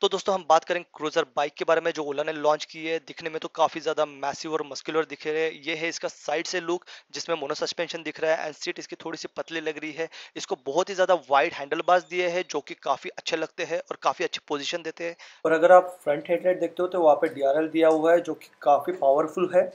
तो दोस्तों हम बात करें क्रूजर बाइक के बारे में जो ओला ने लॉन्च की है दिखने में तो काफी ज्यादा मैसिव और मस्कुलर दिख रहे हैं ये है इसका साइड से लुक जिसमें मोनो सस्पेंशन दिख रहा है एंड सीट इसकी थोड़ी सी पतली लग रही है इसको बहुत ही ज्यादा वाइड हैंडल बार्स दिए हैं जो कि काफी अच्छे लगते हैं और काफी अच्छी पोजिशन देते हैं और अगर आप फ्रंट हेडलाइट देखते हो तो वहाँ पे डी दिया हुआ है जो की काफी पावरफुल है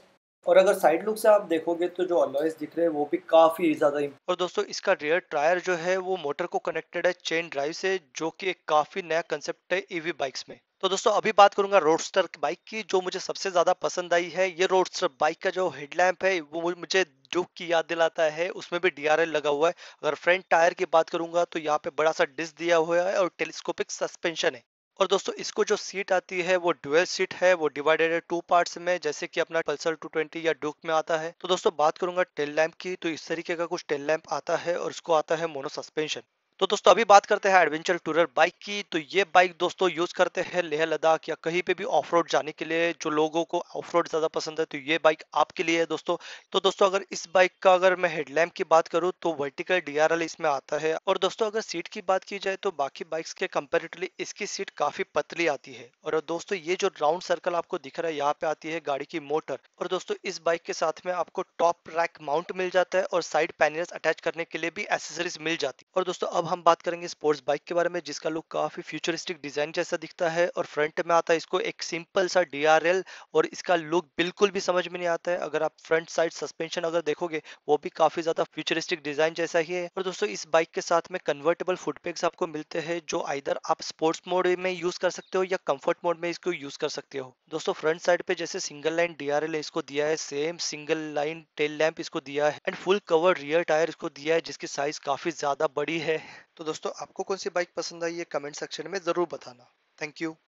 और अगर साइड लुक से आप देखोगे तो जो अलॉयस दिख रहे हैं वो भी काफी ज्यादा और दोस्तों इसका रियर टायर जो है वो मोटर को कनेक्टेड है चेन ड्राइव से जो कि एक काफी नया कंसेप्ट है ईवी e बाइक्स में तो दोस्तों अभी बात करूंगा रोडस्टर बाइक की जो मुझे सबसे ज्यादा पसंद आई है ये रोडस्टर बाइक का जो हेडलैम्प है वो मुझे जो की याद दिलाता है उसमें भी डीआरएल लगा हुआ है अगर फ्रंट टायर की बात करूंगा तो यहाँ पे बड़ा सा डिस्क दिया हुआ है और टेलीस्कोपिक सस्पेंशन है और दोस्तों इसको जो सीट आती है वो डुअल सीट है वो डिवाइडेड है टू पार्ट्स में जैसे कि अपना पल्सर 220 या डुक में आता है तो दोस्तों बात करूंगा टेल लैम्प की तो इस तरीके का कुछ टेल लैम्प आता है और इसको आता है मोनो सस्पेंशन तो दोस्तों अभी बात करते हैं एडवेंचर टूरर बाइक की तो ये बाइक दोस्तों यूज करते हैं लेह लद्दाख या कहीं पे भी ऑफ रोड जाने के लिए जो लोगों को ऑफ रोड ज्यादा पसंद है तो ये बाइक आपके लिए है दोस्तों तो दोस्तों अगर इस बाइक का अगर मैं हेडलैम्प की बात करूँ तो वर्टिकल डीआरएल इसमें आता है और दोस्तों अगर सीट की बात की जाए तो बाकी बाइक्स के कंपेरेटिवली इसकी सीट काफी पतली आती है और दोस्तों ये जो राउंड सर्कल आपको दिख रहा है यहाँ पे आती है गाड़ी की मोटर और दोस्तों इस बाइक के साथ में आपको टॉप रैक माउंट मिल जाता है और साइड पैनल अटैच करने के लिए भी एसेसरीज मिल जाती है और दोस्तों अब अब हम बात करेंगे स्पोर्ट्स बाइक के बारे में जिसका लुक काफी फ्यूचरिस्टिक डिजाइन जैसा दिखता है और फ्रंट में आता है इसको एक सिंपल सा डीआरएल और इसका लुक बिल्कुल भी समझ में नहीं आता है अगर आप फ्रंट साइड सस्पेंशन अगर देखोगे वो भी काफी ज्यादा फ्यूचरिस्टिक डिजाइन जैसा ही है और दोस्तों इस बाइक के साथ में कन्वर्टेबल फुटपैक्स आपको मिलते हैं जो आइधर आप स्पोर्ट्स मोड में यूज कर सकते हो या कंफर्ट मोड में इसको यूज कर सकते हो दोस्तों फ्रंट साइड पे जैसे सिंगल लाइन डीआरएल इसको दिया है same single line tail lamp इसको दिया है and full cover rear tyre इसको दिया है जिसकी साइज काफी ज्यादा बड़ी है तो दोस्तों आपको कौन सी बाइक पसंद आई है कमेंट सेक्शन में ज़रूर बताना थैंक यू